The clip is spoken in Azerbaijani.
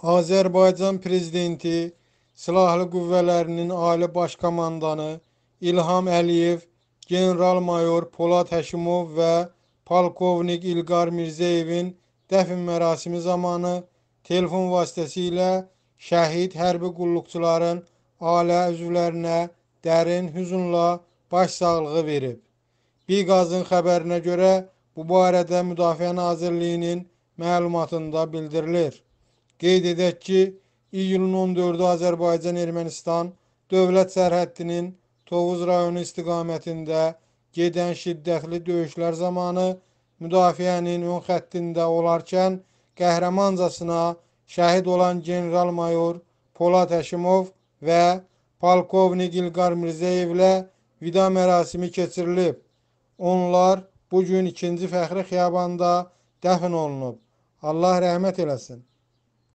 Azərbaycan Prezidenti Silahlı Qüvvələrinin Ali Baş Komandanı İlham Əliyev, General-mayor Polad Həşimov və Polkovnik İlqar Mirzəyevin dəfn mərasimi zamanı telefon vasitəsilə şəhid hərbi qulluqçuların ailə üzvlərinə dərin hüzünla başsağlığı verib. Biqazın xəbərinə görə bu barədə Müdafiə Nazirliyinin məlumatında bildirilir. Qeyd edək ki, iyunun 14-ü Azərbaycan-Ermənistan dövlət sərhəddinin Tovuz rayonu istiqamətində gedən şiddətli döyüşlər zamanı müdafiənin ön xəttində olarkən qəhrəmancasına şəhid olan general-mayor Polad Həşimov və polkovnik İlqar Mirzəyevlə vida mərasimi keçirilib. Onlar bu gün 2-ci Fəxri Xiyabanda dəfn olunub. Allah rəhmət eləsin.